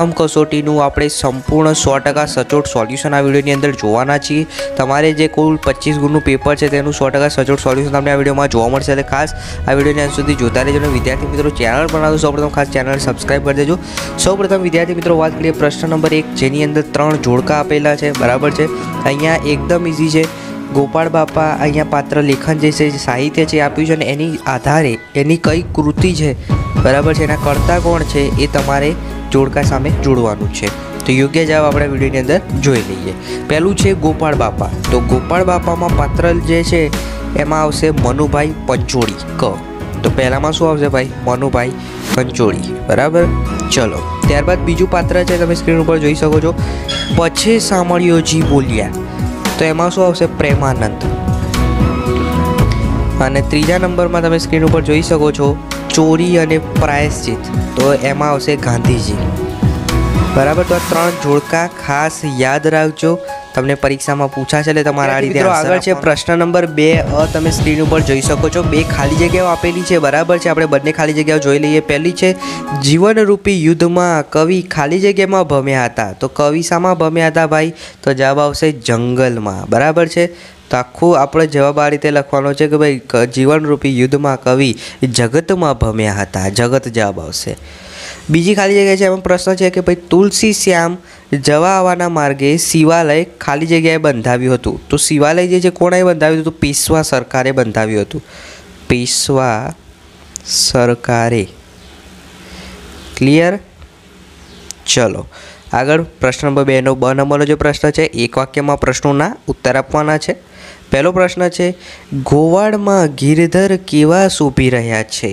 કમ કસોટીનું આપણે સંપૂર્ણ સો ટકા સચોટ સોલ્યુશન આ વિડીયોની અંદર જોવાના છીએ તમારે જે કુલ પચીસ ગુણનું પેપર છે તેનું સો ટકા સચોટ સોલ્યુશન તમને આ વિડીયોમાં જોવા મળશે એટલે ખાસ આ વિડીયોની અંત સુધી જોતા રહેજો અને વિદ્યાર્થી મિત્રો ચેનલ બનાવજો સૌપ્રથમ ખાસ ચેનલ સબસ્ક્રાઈબ કરી દેજો સૌપ્રથમ વિદ્યાર્થી મિત્રો વાત કરીએ પ્રશ્ન નંબર એક જેની અંદર ત્રણ જોડકા આપેલા છે બરાબર છે અહીંયા એકદમ ઇઝી છે ગોપાળ બાપા અહીંયા પાત્ર લેખન જે છે સાહિત્ય જે આપ્યું છે અને એની આધારે એની કઈ કૃતિ છે બરાબર છે એના કરતા કોણ છે એ તમારે જોડકા સામે જોડવાનું છે તો યોગ્ય જવાબ આપણે વિડીયોની અંદર જોઈ લઈએ પહેલું છે ગોપાળ બાપા તો ગોપાળ બાપામાં પાત્ર જે છે એમાં આવશે મનુભાઈ પંચોળી ક તો પહેલાંમાં શું આવશે ભાઈ મનુભાઈ પંચોળી બરાબર ચલો ત્યારબાદ બીજું પાત્ર છે તમે સ્ક્રીન ઉપર જોઈ શકો છો પછી સામળિયોજી બોલ્યા તો એમાં શું આવશે પ્રેમાનંદ અને ત્રીજા નંબરમાં તમે સ્ક્રીન ઉપર જોઈ શકો છો ચોરી અને પ્રાયશ્ચિત તો એમાં આવશે ગાંધીજી બરાબર તો આ ત્રણ જોડકા ખાસ યાદ રાખજો તમને પરીક્ષામાં પૂછાશે એટલે તમારા આ રીતે આગળ છે પ્રશ્ન નંબર બે તમે સ્ક્રીન ઉપર જોઈ શકો છો બે ખાલી જગ્યાઓ આપેલી છે બરાબર છે આપણે બંને ખાલી જગ્યાઓ જોઈ લઈએ પહેલી છે જીવનરૂપી યુદ્ધમાં કવિ ખાલી જગ્યામાં ભમ્યા હતા તો કવિ શામાં ભમ્યા હતા ભાઈ તો જવાબ આવશે જંગલમાં બરાબર છે તો આખું આપણે જવાબ આ રીતે લખવાનો છે કે ભાઈ જીવનરૂપી યુદ્ધમાં કવિ જગતમાં ભમ્યા હતા જગત જવાબ આવશે બીજી ખાલી જગ્યા છે એમાં પ્રશ્ન છે કે ભાઈ તુલસી શ્યામ જવા આવવાના માર્ગે શિવાલય ખાલી જગ્યાએ બંધાવ્યું હતું તો શિવાલય જે છે કોણાએ બંધાવ્યું હતું પીસવા સરકારે બંધાવ્યું હતું પીસવા સરકારે ક્લિયર ચલો આગળ પ્રશ્ન નંબર બેનો બ નંબરનો જે પ્રશ્ન છે એક વાક્યમાં પ્રશ્નોના ઉત્તર આપવાના છે પહેલો પ્રશ્ન છે ગોવાડમાં ગિરધર કેવા શોભી રહ્યા છે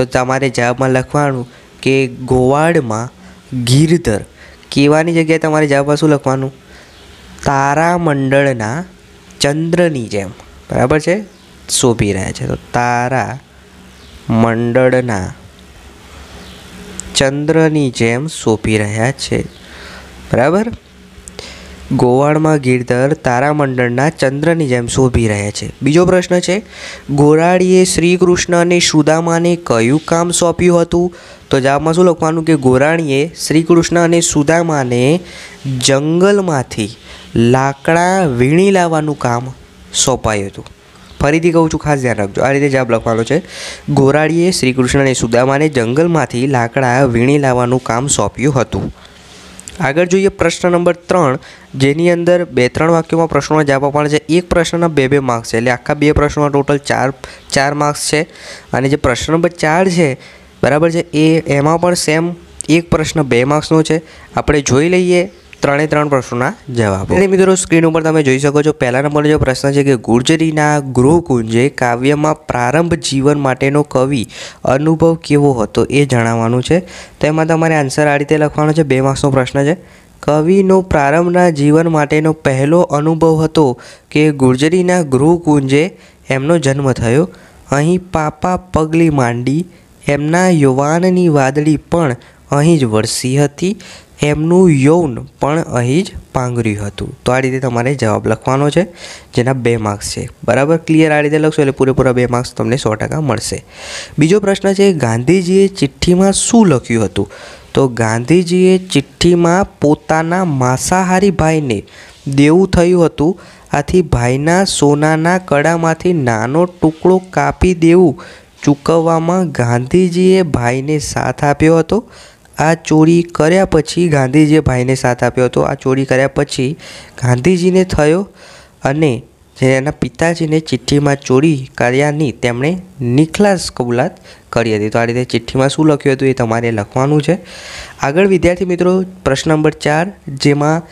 તો તમારે જવાબમાં લખવાનું કે ગોવાડમાં ગિરધર કેવાની જગ્યાએ તમારે જવાબ શું લખવાનું તારામંડળના ચંદ્રની જેમ બરાબર છે શોભી રહ્યા છે તો તારા મંડળના ચંદ્રની જેમ શોભી રહ્યા છે બરાબર ગોવાળમાં ગીરધર તારામંડળના ચંદ્રની જેમ શોભી રહ્યા છે બીજો પ્રશ્ન છે ગોરાળીએ શ્રી કૃષ્ણ અને સુદામાને કયું કામ સોંપ્યું હતું તો જવાબમાં શું લખવાનું કે ગોરાણીએ શ્રી કૃષ્ણ અને સુદામાને જંગલમાંથી લાકડા વીણી લાવવાનું કામ સોંપાયું હતું ફરીથી કહું છું ખાસ ધ્યાન રાખજો આ રીતે જવાબ લખવાનો છે ગોરાળીએ શ્રી કૃષ્ણ અને સુદામાને જંગલમાંથી લાકડા વીણી લાવવાનું કામ સોંપ્યું હતું આગળ જોઈએ પ્રશ્ન નંબર ત્રણ જેની અંદર બે ત્રણ વાક્યોમાં પ્રશ્નોના જવાબ આપવાના છે એક પ્રશ્નના બે બે માર્ક્સ છે એટલે આખા બે પ્રશ્નોના ટોટલ ચાર ચાર માર્ક્સ છે અને જે પ્રશ્ન નંબર ચાર છે બરાબર છે એ એમાં પણ સેમ એક પ્રશ્ન બે માર્ક્સનો છે આપણે જોઈ લઈએ ત્રણે ત્રણ પ્રશ્નોના જવાબ અને મિત્રો સ્ક્રીન ઉપર તમે જોઈ શકો છો પહેલા નંબરનો જે પ્રશ્ન છે કે ગુર્જરીના ગૃહકુંજે કાવ્યમાં પ્રારંભ જીવન માટેનો કવિ અનુભવ કેવો હતો એ જણાવવાનું છે તો એમાં તમારે આન્સર આ રીતે લખવાનો છે બે માસનો પ્રશ્ન છે કવિનો પ્રારંભના જીવન માટેનો પહેલો અનુભવ હતો કે ગુર્જરીના ગૃહકુંજે એમનો જન્મ થયો અહીં પાપા પગલી માંડી એમના યુવાનની વાદળી પણ અહીં જ વરસી હતી એમનું યૌન પણ અહીં જ પાંગર્યું હતું તો આ રીતે તમારે જવાબ લખવાનો છે જેના બે માર્ક્સ છે બરાબર ક્લિયર આ રીતે લખશો એટલે પૂરેપૂરા બે માર્ક્સ તમને સો ટકા મળશે બીજો પ્રશ્ન છે ગાંધીજીએ ચિઠ્ઠીમાં શું લખ્યું હતું તો ગાંધીજીએ ચિઠ્ઠીમાં પોતાના માંસાહારી ભાઈને દેવું થયું હતું આથી ભાઈના સોનાના કડામાંથી નાનો ટુકડો કાપી દેવું ચૂકવવામાં ગાંધીજીએ ભાઈને સાથ આપ્યો હતો આ ચોરી કર્યા પછી ગાંધીજીએ ભાઈને સાથ આપ્યો હતો આ ચોરી કર્યા પછી ગાંધીજીને થયો અને જેના પિતાજીને ચિઠ્ઠીમાં ચોરી કર્યાની તેમણે નિખલાસ કબૂલાત કરી હતી તો આ રીતે ચિઠ્ઠીમાં શું લખ્યું હતું એ તમારે લખવાનું છે આગળ વિદ્યાર્થી મિત્રો પ્રશ્ન નંબર ચાર જેમાં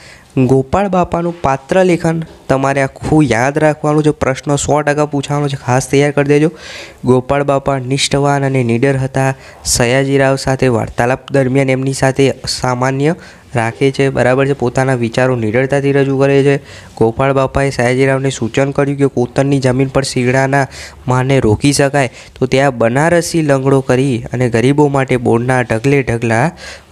ગોપાળ બાપાનું પાત્ર લેખન તમારે આખું યાદ રાખવાનું છે પ્રશ્નો સો ટકા પૂછવાનો છે ખાસ તૈયાર કરી દેજો ગોપાળ બાપા નિષ્ઠવાન અને નીડર હતા સયાજીરાવ સાથે વાર્તાલાપ દરમિયાન એમની સાથે સામાન્ય રાખે છે બરાબર છે પોતાના વિચારો નિડરતાથી રજૂ કરે છે ગોપાળ બાપાએ સયાજીરાવને સૂચન કર્યું કે કોતરની જમીન પર શીગડાના માને રોકી શકાય તો ત્યાં બનારસી લંગડો કરી અને ગરીબો માટે બોર્ડના ઢગલે ઢગલા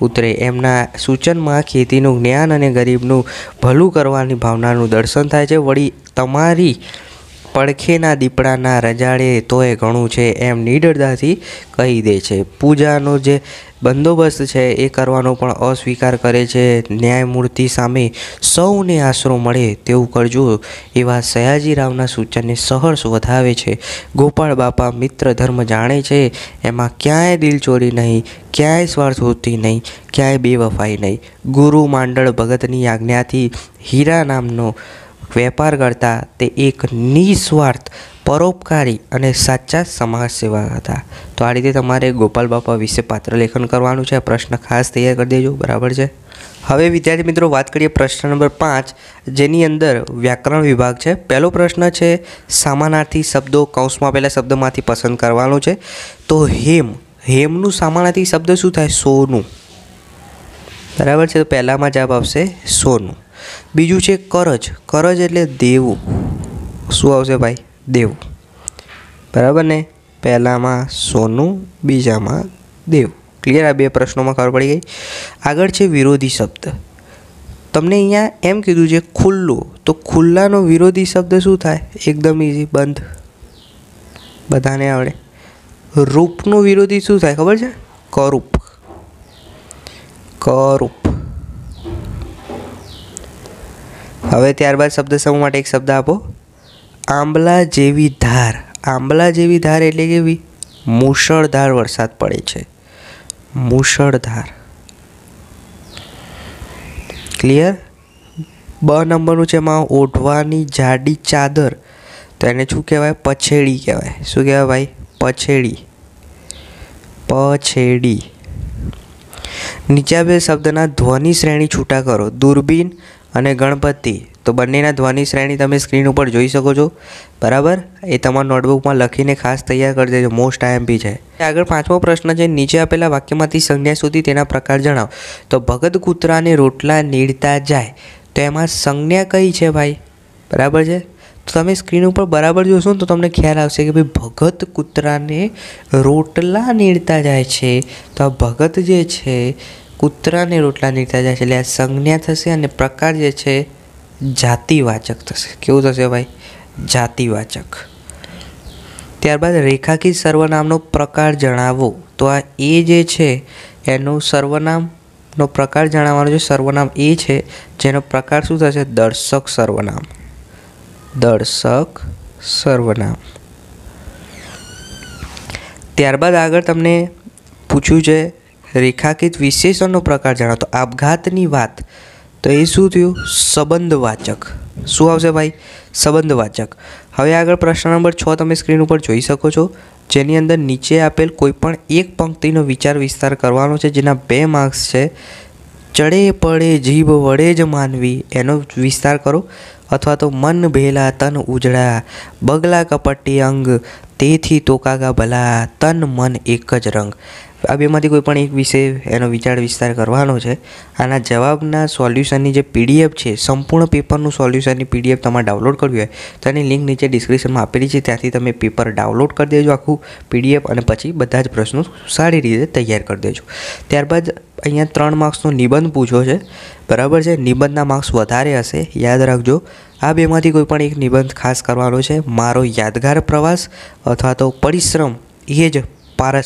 ઉતરે એમના સૂચનમાં ખેતીનું જ્ઞાન અને ગરીબનું ભલું કરવાની ભાવનાનું દર્શન થાય છે વળી તમારી પડખેના દીપડાના રજાડે તોય ઘણું છે એમ નિડરતાથી કહી દે છે પૂજાનો જે બંદોબસ્ત છે એ કરવાનો પણ અસ્વીકાર કરે છે ન્યાયમૂર્તિ સામે સૌને આશરો મળે તેવું કરજો એવા સયાજીરાવના સૂચનને સહર્ષ વધાવે છે ગોપાળ બાપા મિત્ર ધર્મ જાણે છે એમાં ક્યાંય દિલચોરી નહીં ક્યાંય સ્વાર્થ હોતી નહીં ક્યાંય બેવફાઈ નહીં ગુરુ માંડળ ભગતની આજ્ઞાથી હીરા નામનો વેપાર કરતા તે એક નિસ્વાર્થ પરોપકારી અને સાચા સમાજ સેવા હતા તો આ રીતે તમારે ગોપાલ બાપા વિશે પાત્ર લેખન કરવાનું છે પ્રશ્ન ખાસ તૈયાર કરી દેજો બરાબર છે હવે વિદ્યાર્થી મિત્રો વાત કરીએ પ્રશ્ન નંબર પાંચ જેની અંદર વ્યાકરણ વિભાગ છે પહેલો પ્રશ્ન છે સામાનાર્થી શબ્દો કૌંસમાં પહેલાં શબ્દમાંથી પસંદ કરવાનો છે તો હેમ હેમનું સામાનાર્થી શબ્દ શું થાય સોનું બરાબર છે તો પહેલાંમાં જવાબ આવશે સોનું બીજું છે કરજ કરજ એટલે દેવું શું આવશે ભાઈ દેવું બરાબર ને પહેલાંમાં સોનું બીજામાં દેવ ક્લિયર આ બે પ્રશ્નોમાં ખબર પડી ગઈ આગળ છે વિરોધી શબ્દ તમને અહીંયા એમ કીધું છે ખુલ્લું તો ખુલ્લાનો વિરોધી શબ્દ શું થાય એકદમ ઇઝી બંધ બધાને આવડે રૂપનો વિરોધી શું થાય ખબર છે કરૂપ કરૂપ હવે ત્યારબાદ શબ્દ સમૂહ માટે એક શબ્દ આપો આંબલા જેવી ધાર આંબલા જેવી ધાર એટલે કેવી મુશળધાર વરસાદ પડે છે મુશળધાર ક્લિયર બ નંબરનું છે એમાં ઓઢવાની જાડી ચાદર તો એને શું કહેવાય પછેડી કહેવાય શું કહેવાય ભાઈ પછેડી પછેડી નીચે બે શબ્દના ધ્વનિ શ્રેણી છૂટા કરો દૂરબીન અને ગણપતિ તો બંનેના ધ્વનિ શ્રેણી તમે સ્ક્રીન ઉપર જોઈ શકો છો બરાબર એ તમારા નોટબુકમાં લખીને ખાસ તૈયાર કરી દેજો મોસ્ટ આઈએમપી છે આગળ પાંચમો પ્રશ્ન છે નીચે આપેલા વાક્યમાંથી સંજ્ઞા સુધી તેના પ્રકાર જણાવો તો ભગત કૂતરાને રોટલા નીડતા જાય તો એમાં સંજ્ઞા કઈ છે ભાઈ બરાબર છે તો તમે સ્ક્રીન ઉપર બરાબર જોશો ને તો તમને ખ્યાલ આવશે કે ભાઈ ભગત કૂતરાને રોટલા નીડતા જાય છે તો આ ભગત જે છે કૂતરાને રોટલા નીકળતા જાય છે એટલે આ સંજ્ઞા થશે અને પ્રકાર જે છે જાતિવાચક થશે કેવું થશે ભાઈ જાતિવાચક ત્યારબાદ રેખાકી સર્વનામનો પ્રકાર જણાવો તો આ એ જે છે એનું સર્વનામનો પ્રકાર જણાવવાનો જે સર્વનામ એ છે જેનો પ્રકાર શું થશે દર્શક સર્વનામ દર્શક સર્વનામ ત્યારબાદ આગળ તમને પૂછ્યું છે રેખાકિત વિશેષણનો પ્રકાર જણાવો આપઘાતની વાત તો એ શું થયું સંબંધવાચક શું આવશે ભાઈ સંબંધવાચક હવે આગળ પ્રશ્ન નંબર છ તમે સ્ક્રીન ઉપર જોઈ શકો છો જેની અંદર નીચે આપેલ કોઈપણ એક પંક્તિનો વિચાર વિસ્તાર કરવાનો છે જેના બે માર્ક્સ છે ચડે પડે જીભ વડે જ માનવી એનો વિસ્તાર કરો અથવા તો મન ભેલા તન ઉજળા બગલા કપટી અંગ તેથી તોકાગા ભલા તન મન એક જ રંગ આ બેમાંથી કોઈ પણ એક વિશે એનો વિચાર વિસ્તાર કરવાનો છે આના જવાબના સોલ્યુશનની જે પીડીએફ છે સંપૂર્ણ પેપરનું સોલ્યુશનની પીડીએફ તમારે ડાઉનલોડ કરવી હોય તો એની લિંક નીચે ડિસ્ક્રિપ્શનમાં આપેલી છે ત્યાંથી તમે પેપર ડાઉનલોડ કરી દેજો આખું પીડીએફ અને પછી બધા જ પ્રશ્નો સારી રીતે તૈયાર કરી દેજો ત્યારબાદ અહીંયા ત્રણ માર્ક્સનો નિબંધ પૂછ્યો છે બરાબર છે નિબંધના માર્ક્સ વધારે હશે યાદ રાખજો આ બેમાંથી કોઈ પણ એક નિબંધ ખાસ કરવાનો છે મારો યાદગાર પ્રવાસ અથવા તો પરિશ્રમ એ જ પારસ